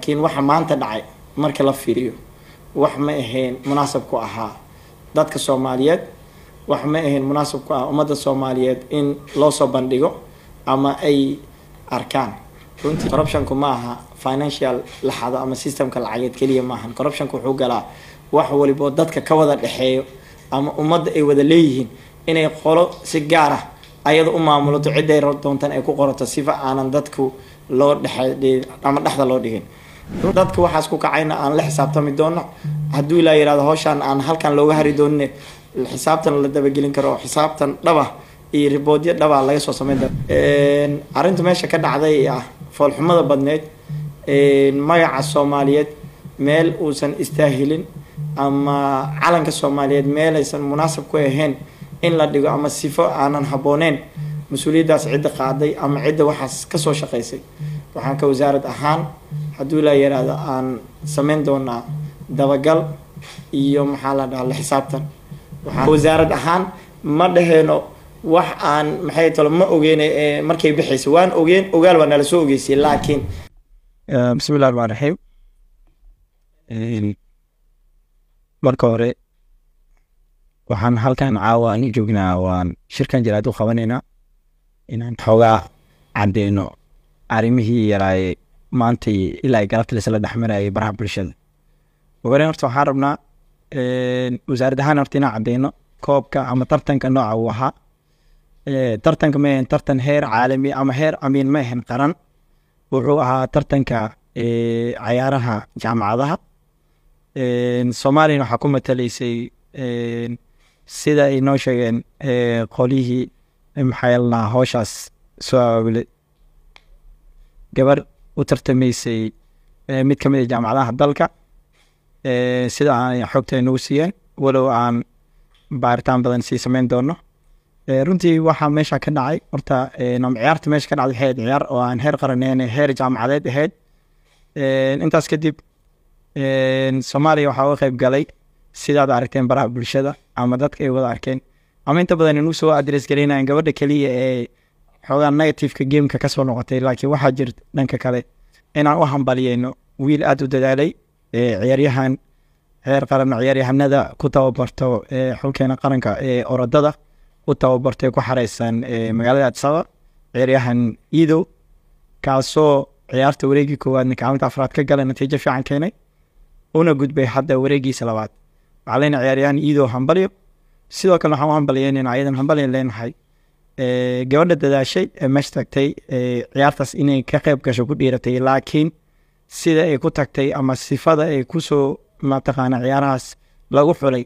laakiin waxa maanta dhacay marka la fiiriyo wax ma ahayn munaasab ku ahaa dadka soomaaliyeed wax ma ahayn munaasab ku ah ummadda soomaaliyeed in loo soo bandhigo ama ay arkaan runtii corruptionku ma aha financial laxado ama systemka lacageed keliya maahan corruptionku wuxuu galaa wax waliboo dadka ka wada dhexeeyo ama ummadda ay wada leeyihiin inay qolo si gaar ah ayada u maamulato cidday doontaan ay ku qorato sifa aanan dadku loo dhexa ama dhexda loo dhigin dadka waxaas ku kacayna aan la xisaabtami doono hadduu ilaa yihahdo howshaan aan halkan looga hari doonin xisaabtan la dabagelin karo oo xisaabtan dhaba iyo riboodyo dhaba laga soo sameyn doono arrinta meesha ka dhacday ah foolxumada badneyd magaca soomaaliyeed meel uusan istaahilin ama calanka soomaaliyeed meel aysan munaasab ku ahayn in la dhigo ama sifo aanan habbooneen mas-uuliyaddaas cidda qaaday ama cidda waxaas kasoo shaqaysay waxaan ka wasaarad ahaan hadduu ilaa yaraado aan samayn doonaa dabagal iyo maxaa la dhaha la xisaabtan waxaan wasaarad ahaan ma dhaheeno wax aan maxay talo ma ogeyn eh, markay bixayso waan ogeyn ogaal baa nala soo ogeysay laakiin bismi illahi raxmaan raxiim marka hore waxaan halkan caawa aan u joognaa waan shirkan jaraad u qabanaynaa inaan xoogaa cadeyno arrimihii yaraaye maanta ilaa galabta la dhexmarayay baraha bulshada hore horta waxaan rabnaa wasaarad ahaan horta inaan cadeyno koobka ama tartanka nooca uu ahaa tartanka ma ahan tartan heer caalami ama heer amiin ma ahan qaran wuxuu ahaa tartanka cayaaraha jaamacadaha soomaaliyana waxaa ku matalaysay sida ay noo sheegeen qolihii maxaa yeelnaa hooshaas soo aawilay gabar u tartamaysay mid ka mid a ah jaamacadaha dalka sida aan xogta nagu siiyeen walow aan baaritaan badan sii samayn doono runtii waxaa meesha ka dhacay horta ciyaarta meesha ka dhacday waxay ahayd ciyaar oo aan heer qaraneen heer jaamacadeed ahayd intaas kadib soomaaliya waxaa uga qayb galay sidaad aragteen baraha bulshada ama dadka ay wada arkeen ama inta badan inuu soo adres gareynayan gabadha keliya ee xoogaa negativeka gameka kasoo noqotay laakiin waxaa jirta dhanka kale inaan u hambaliyeyno wiil aada u dadaalay ciyaaryahan heer qaran ciyaaryahanada ku tababarto xulkeena qaranka ee orodada u tababartay ku xareysan magaalada adsaba ciyaaryahan iidow kaasoo ciyaarta wareegii koowaadna kaalinta afraad ka gala natiijo fiican keenay una gudbay hadda wareegiisa labaad waxaa leyna ciyaaryahan iidow hambalyo sidoo kale waxaan u hambaliyeynan ayadan hambalyan leenahay Eh, gabadha dadaashay eh, meesha tagtay eh, ciyaartaas inay ka qeyb gasho ku dhiiratay laakiin sida ay ku tagtay ama sifada ay kusoo mataqaana ciyaarahaas lagu xulay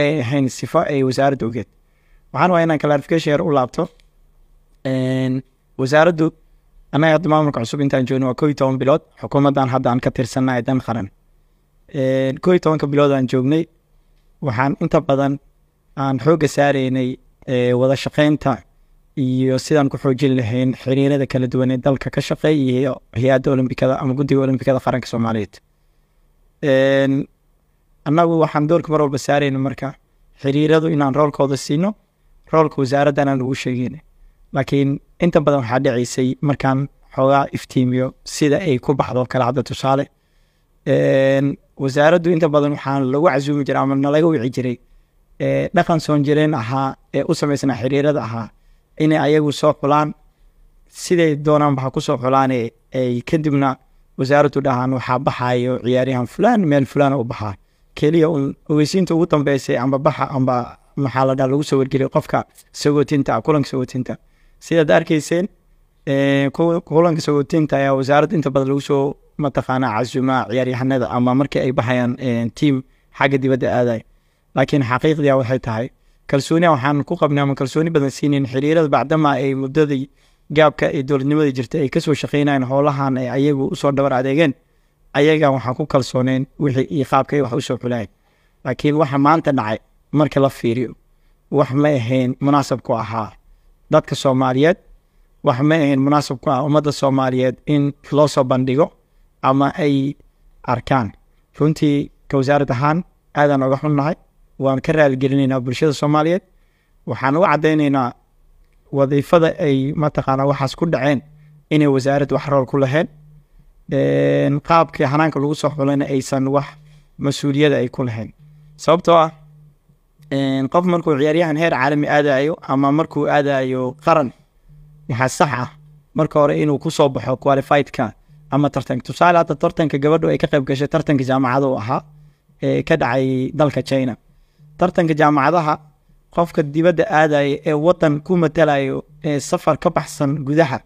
ee ahayn sifo ay wasaaradda ogeed waxaan waa inaan clarification yar u laabto wasaaraddu annaga hadda maamulka cusub intaan joogno waa koo toban bilood xukuumaddan hadda aan ka tirsannahay dan qaran koo tobanka bilood aan joognay waxaan inta badan aan xoogga saareynay wada shaqeynta iyo sidaan ku xoojin lahayn xiriirada kala duwan ee dalka ka shaqeeya iyo hay-adda olombikada ama guddiga olombikada qaranka soomaaliyeed annagu waxaan doorka mar walba saarayna marka xiriiradu inaan roolkooda siino roolka wasaaradda lagu sheegeyna laakiin inta badan waxaa dhicaysay markaan xoogaa iftiimiyo sida ay ku baxdo kala hadda tusaale wasaaraddu inta badan waxaa lagu casuumi jiray ama nalaga wici jiray dhaqan soon jireen ahaa ee u samaysnaa xiriirada ahaa inay ayagu soo xulaan siday doonaan waxaa kusoo xulaane ay kadibna wasaaradu dhahaan waxaa baxayo ciyaaryahan fulaan meel fulaan u baxaa keliya un ogeysiinta ugu dambeysay amba baxa amba maxaa la dhaa lagu soo wargeliyay qofka sagootinta kulanka sagootinta sidaad arkayseen kulanka sagootinta ayaa wasaaradda inta badan lagu soo mataqaanaa casumaa ciyaaryahanada ama markii ay baxayaan tiam xagga dibadda aadayo laakiin xaqiiqdia waxay tahay kalsooni waxaan ku qabnaa ama kalsooni badan siinin xiriirada bacdama ay muddadii gaabka ee dowladnimada jirta ay kasoo shaqeynayeen howlahan ay ayagu usoo dhabar adeegeen ayagan waxaan ku kalsooneyn wixii iyo qaabkay wax usoo xulayn laakiin waxa maanta dhacay marka la fiiriyo wax ma ahayn munaasabku ahaa dadka soomaaliyeed wax ma ahayn munaasabku ah ummadda soomaaliyeed in loo soo bandhigo ama ay arkaan runtii ka wasaarad ahaan aadaan oga xunnahay waan ka raaligelinaynaa bulshada soomaaliyeed waxaan u caddaynaynaa wadiifada ay mataqaanaa waxaas ku dhaceen inay wasaaradda wax rool ku lahayn qaabkii hanaanka lagu soo xulayna aysan wax mas-uuliyada ay ku lahayn sababtoo ah qof markuu ciyaaryahan heer caalami aadayo ama markuu aadayo qaran waxaa sax ah marka hore inuu kusoo baxo qualifiedka ama tartanka tusaale hadda tartanka gabadhu ay ka qayb gashay tartanka jaamacada ahaa ee ka dhacay dalka china tartanka jaamacadaha qofka dibadda aadaya ee wadan ku matalayo ee safar ka baxsan gudaha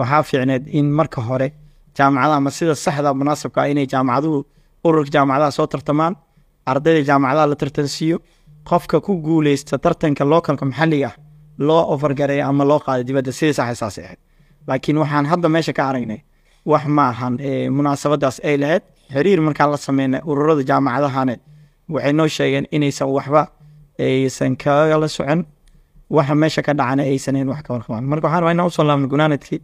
waxaa fiicneed in marka hore jaamacadaha ama sida saxda ah munaasabkaa ah inay jaamacaduhu ururka jaamacadaha soo tartamaan ardayda jaamacadaha la tartansiiyo qofka ku guuleysta tartanka lookalka maxalliga ah loo ofargareeyo ama loo qaada dibadda sidii saxa ahayd laakiin waxaan hadda meesha ka aragnay wax ma munaasabadaas ay lahayd xiriir markaan la sameynay ururada jaamacadahaneed waxay noo sheegeen inaysan waxba aysan kagala socon waxa meesha ka dhacana aysanan wax ka warqabaan marka waxaan rabaa inaan usoo laabno gunaanadkii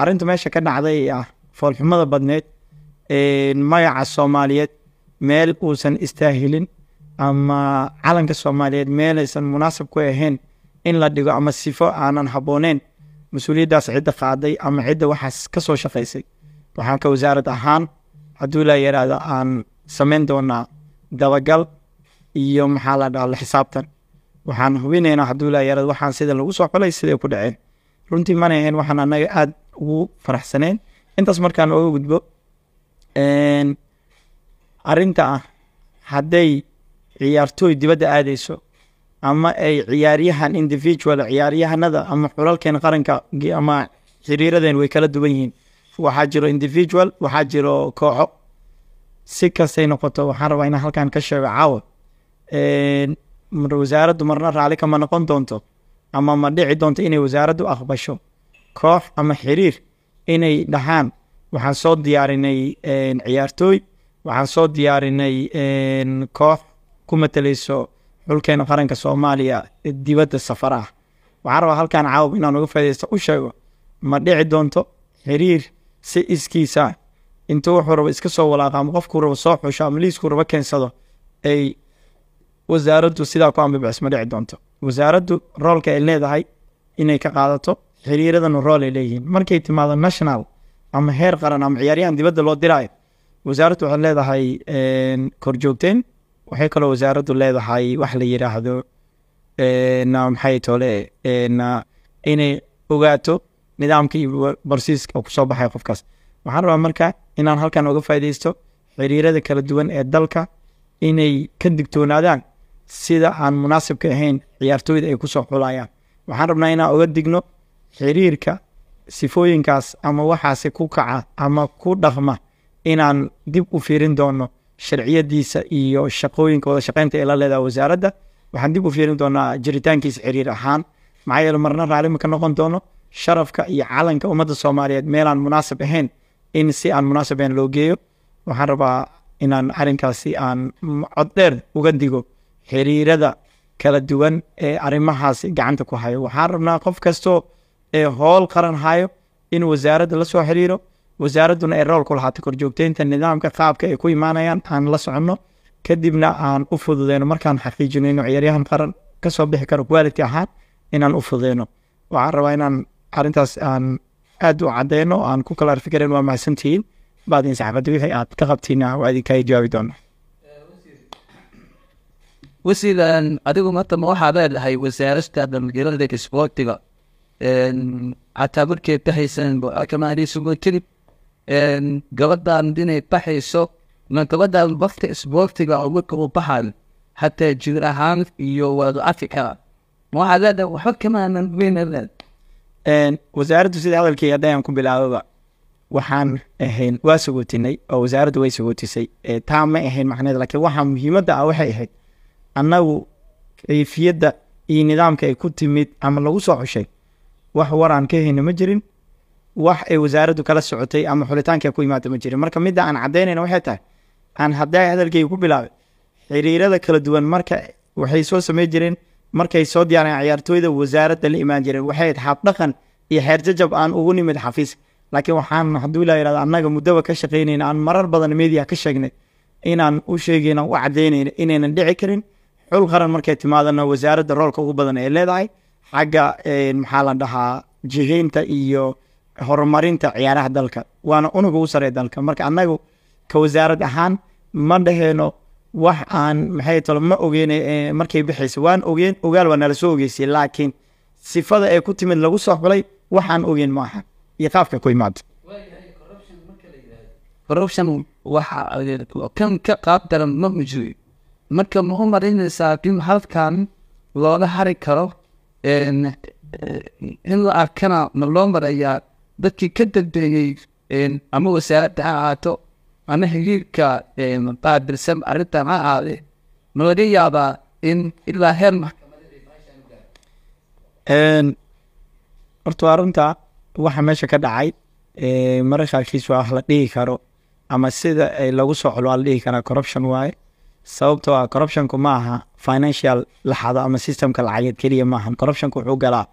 arinta meesha ka dhacday ee ah foolxumada badneed magaca soomaaliyeed meel uusan istaahilin ama calanka soomaaliyeed meelaysan munaasab ku ahayn in la dhigo ama sifo aanan habbooneyn mas-uuliyaddaas cidda qaaday ama cidda waxaas ka soo shaqaysay waxaan ka wasaarad ahaan hadduu laa yaraada aan samayn doonaa dabagal iyo maxaa la dhaha xisaabtan waxaan hubinaynaa hadduu ilaa yarad waxaan sida lagu soo xulay siday ku dhaceen runtii mana ahayn waxaan anaga aada ugu faraxsaneen intaas markaan ooga gudbo arrinta ah hadday ciyaartooy dibadda aadayso ama ay ciyaaryahan individual ciyaaryahanada ama xulalkeen qaranka ama xiriiradeen way kala duwan yihiin waxaa jiro individual waxaa jiro kooxo si kastay noqoto waxaan rabaa inaan halkan ka sheego caawa wasaaraddu marna raali kama noqon doonto ama ma dhici doonto inay wasaaraddu aqbasho koox ama xiriir inay dhahaan waxaan soo diyaarinay ciyaartooy waxaan soo diyaarinay koox ku mataleyso xulkeena qaranka soomaaliya dibadda safaraha waxaan rabaa halkaan caawab inaan uga faidaysta u sheego ma dhici doonto xiriir si iskiisa intuu wuxuu raba iska soo walaaqa ama qofkuu raba soo xusho ama liiskuu raba keensado ay wasaaraddu sidaa ku ambibixisma dhici doonto wasaaraddu roolka ay leedahay inay ka qaadato xiriiradana rool ay leeyihiin markay timaado national ama heer qaran ama ciyaaryahan dibadda loo diraayo wasaaraddu waxay leedahay korjoogteen waxay kaloo wasaaraddu leedahay wax la yidhaahdo maxay tole inay ogaato nidaamka iyo barsiiska kusoo baxay qofkaas waxaan rabaa marka inaan halkan uga faaideysto xiriirada kala duwan ee dalka inay ka digtoonaadaan sida aan munaasibka ahayn ciyaartooyda ay kusoo xulayaan waxaan rabnaa inaan uga digno xiriirka sifooyinkaas ama waxaasi ku kaca ama ku dhaqma inaan dib u fiirin doono sharciyadiisa iyo shaqooyinka wada shaqeynta ee la leedaha wasaaradda waxaan dib u fiirin doonaa jiritaankiisa xiriir ahaan maxaa yeele marna raallima ka noqon doono sharafka iyo calanka ummadda soomaaliyeed meelaan munaasib ahayn in si aan munaasabeen loo geeyo waxaan rabaa inaan arrinkaasi aan cod uga digo xiriirada kala duwan ee arrimahaasi gacanta ku hayo waxaan rabnaa qof kasto ee howl qaran hayo in wasaaradda la soo xiriiro wasaaradduna ay rool ku lahaata korjoogteynta nidaamka qaabka ay ku imaanayaan aan la soconno kadibna aan u fududeyno markaan xaqiijino ciyaaryahan qaran kasoo bixi karo quality ahaan inaan u fududeyno waxaan rabaa inaan arrintaas aan aad u cadeyno aan ku kalaarfikaren waa mahadsantihiin baadin saxaafadda wixii aad ka qabtiina waa idinkaa jawaabi doona wasiil adigu matama waxaad leedahay wasaarada dhallinyarada isboortiga xataa markeed ka haysanba gabadaan inay baxayso ma gabadaan waqti isboortiga oo marka uu baxayo hataa jir ahaan iyo waad arki karaa ma waxaad leedahay waxba kamaanan weyna wasaaraddu sida hadalkeyga hadda aan ku bilaababa waxaan ahayn waa sagootinay oo wasaaraddu way sagootisay taa ma ahayn macneed lakiin waxaa muhiimadda ah waxay ahayd annagu kayfiyadda iyo nidaamka ay ku timid ama lagu soo xushay wax waraan ka hayna ma jirin wax ay wasaaraddu kala socotay ama xulitaanka ku imaada ma jirin marka midda aan caddaynayna waxay tahay aan hadda hadalkeyga ku bilaabay xiriirada kala duwan marka waxay soo sameyn jireen markay soo diyaareen ciyaartooyda wasaaradda la imaan jireen waxay ayd xab dhaqan iyo xeerjajab aan ugu nimid xafiis laakiin waxaan hadduu la yidhahda annaga muddaba ka shaqaynayna aan marar badan media ka sheegnay inaan u sheegayna u caddaynayna inaynan dhici karin xul qaran markay timaadana wasaaradda roolka ugu badan ee leedahay xagga maxaa la dhahaa jihaynta iyo horumarinta ciyaaraha dalka waana unuga u saree dalka marka annagu ka wasaarad ahaan ma dhaheeno wax aan maxay talo ma ogeyn eh, eh, markay baxaysa waan ogeyn ogaal waa nala soo ogeysay laakiin sifada ee ku timid lagu soo xulay waxaan ogeyn ma aha iyo qaabka ku imaada corruption waxa ka qaab daran ma mujri marka muxuu marinaysaa in halkan loola hari karo eh, in la arkana ma loo marayaa dadkii ka dambeeyey ama wasaaradda ha ahaato ama xiriirka eh, baabilsan arrintan ha aade ma laga yaabaa in ilaa heer maxkamadaa horta arrinta waxa meesha ka dhacay eh, marar waa wax la dhigi karo ama sida ay lagu soo colo waa la karaa corruption waaye sababtoo ah corruptionku ma aha financial laxado ama systemka lacageed keliya maaha corruptionku wuxuu galaa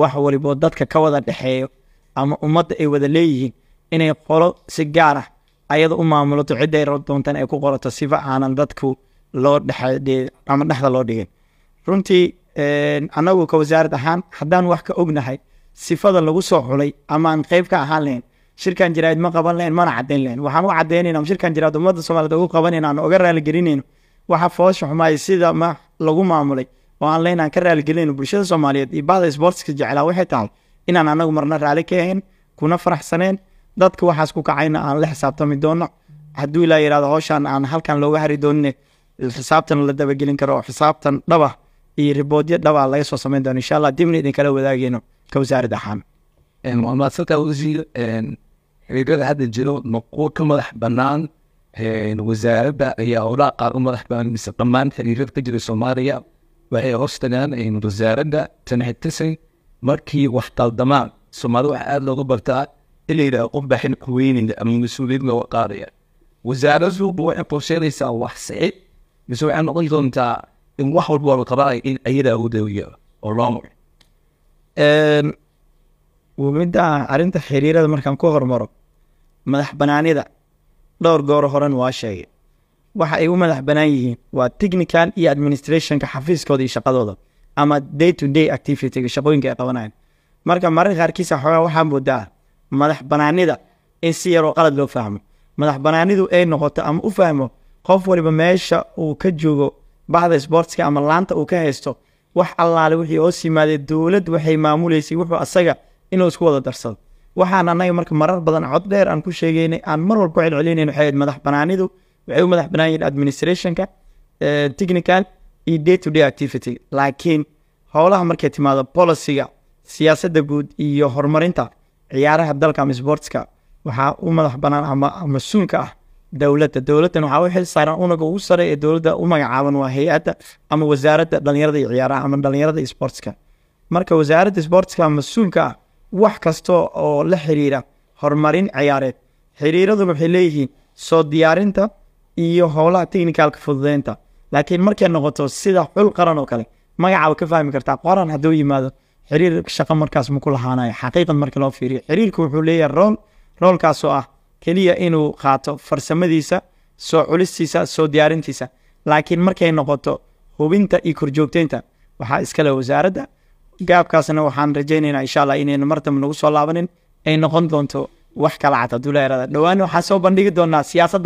wax walibo dadka ka wada dhexeeyo ama ummadda ay wada leeyihiin inay qolo si gaar ah ayada u maamulato ciday rab doontaan ay ku qorato sifa aanan dadku loo ama dhexda loo dhigin runtii eh, anagu ka wasaarad ahaan haddaan wax ka ognahay sifada lagu soo xulay amaan qeyb ka ahaan lahayn shirkan jaraa'id ma qaban lahayn mana caddayn lahayn waxaan u caddaynayna shirkan jaraa'id ummadda soomaaliyeed ugu qabanayna aan uga raaligelinayno waxa foosha xumaaya sida ma lagu maamulay oo aan leyn aan ka raaligelinayno bulshada soomaaliyeed iyo bahda isboortiska jeclaa waxay tahay inaan anagu marna raali ka ahayn kuna faraxsaneen dadka waxaas ku kacayna aan la xisaabtami doono haduu ilaa yihahdo howshaan aan halkan looga hari doonin xisaabtan la dabagelin karo xisaabtan dhaba iyo riboodyo dhaba laga soo samayn doono insha allah dibna idin kala wadaageyno ka wasaaradda axaam xiriirada hadda jiro ma ka madax banaan wasaaradda ayaa howlaha qaar u madax banaan mise dhammaan xiriirada ka jira soomaaliya waxay hoos wasaaradda tanxitisay markii wax daldamaan waxa aada looga bartaa in la yidhaha qof baa xilka ama mas-uuliyad looga qaadaya wasaaradu waxay qorsheynaysaa wax sicid mise waxay noqon doontaa in wax walba waa la in ayada awoodawiya oo loo maro midda arrinta xiriirada markaan ku hormaro madax banaanida dhowr goor horan waa sheegay waxa ay u madax banaan yihiin waa technical iyo administrationka xafiiskooda iyo shaqadooda ama day to day activityga shaqooyinka ay qabanayaan marka marar qaarkiisa xoogaa waxaa moodaa madax banaanida in si yaroo qalad loo fahmo madax banaanidu ay noqoto ama u fahmo qof waliba meesha uu ka joogo baxda sboortska ama laanta uu ka haysto wax allaale wixii hoos yimaadee dowlad waxay maamuleysay wuxuu asaga inuu isku wada darsado waxaan annaga marka marar badan cod dheer aan ku sheegeynay aan mar walba ku celcelinayn waxay ahayd madax banaanidu waxay u madax banaan yihiin administrationka eh, technical iyo day to day activity laakiin howlaha markay timaado boliciga siyaasadda guud iyo horumarinta ciyaaraha dalka ama sboortska waxaa u madax banaan ama mas-uulka ah dowladda dowladdan waxaa u xil saaran unaga ugu sare ee dowladda u magacaaban waa hay-adda ama wasaaradda dhallinyarada iyo ciyaaraha ama dhallinyarada sboortska marka wasaaradda sboortska mas-uulka ah wax kasta oo la xiriira horumarin ciyaareed xiriiradu waxay leeyihiin soo diyaarinta iyo howlaha technicalka fududeynta laakiin markay noqoto sida xul qaran oo kale magacaba ka fahmi kartaa qoran hadduu yimaado xiriir shaqo markaas ma ku lahaanayo xaqiiqad marka loo fiiriyo xiriirka wuxuu leeyahay rool roolkaasoo ah keliya inuu qaato farsamadiisa soo culistiisa soo diyaarintiisa laakiin markay noqoto hubinta iyo korjoogteynta waxaa iskale wasaaradda gaabkaasna waxaan rajaynaynaa insha allah inayna martaba nagu soo laabanin ay noqon doonto wax kala cad hadduu leerada dhowaan waxaa soo bandhigi doonaa siyaasadda